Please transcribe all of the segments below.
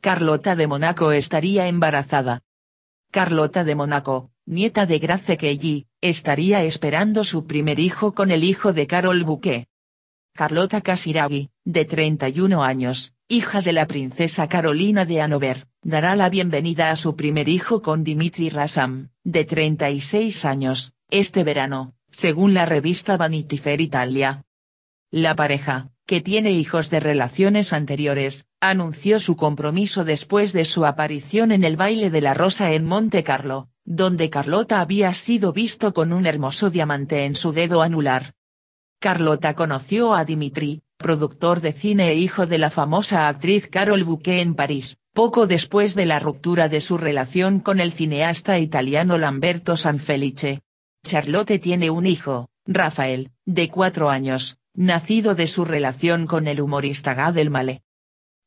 Carlota de Monaco estaría embarazada. Carlota de Monaco, nieta de Grace Kelly, estaría esperando su primer hijo con el hijo de Carol Bouquet. Carlota Casiraghi, de 31 años, hija de la princesa Carolina de Hanover, dará la bienvenida a su primer hijo con Dimitri Rassam, de 36 años, este verano, según la revista Vanity Fair Italia. La pareja, que tiene hijos de relaciones anteriores, anunció su compromiso después de su aparición en el baile de la rosa en Monte Carlo, donde Carlota había sido visto con un hermoso diamante en su dedo anular. Carlota conoció a Dimitri, productor de cine e hijo de la famosa actriz Carol Bouquet en París, poco después de la ruptura de su relación con el cineasta italiano Lamberto Sanfelice. Charlotte tiene un hijo, Rafael, de cuatro años, nacido de su relación con el humorista Gad Male,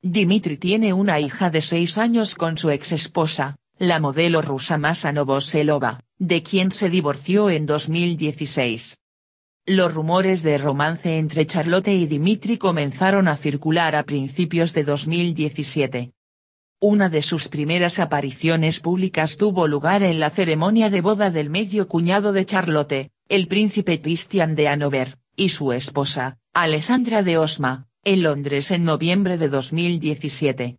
Dimitri tiene una hija de seis años con su ex esposa, la modelo rusa Masa Novoselova, de quien se divorció en 2016. Los rumores de romance entre Charlotte y Dimitri comenzaron a circular a principios de 2017. Una de sus primeras apariciones públicas tuvo lugar en la ceremonia de boda del medio cuñado de Charlotte, el príncipe Christian de Hanover y su esposa, Alessandra de Osma, en Londres en noviembre de 2017.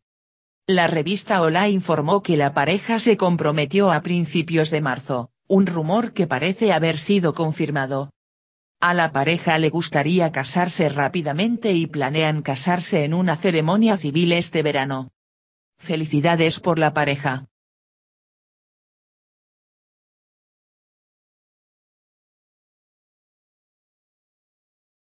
La revista Hola informó que la pareja se comprometió a principios de marzo, un rumor que parece haber sido confirmado. A la pareja le gustaría casarse rápidamente y planean casarse en una ceremonia civil este verano. Felicidades por la pareja.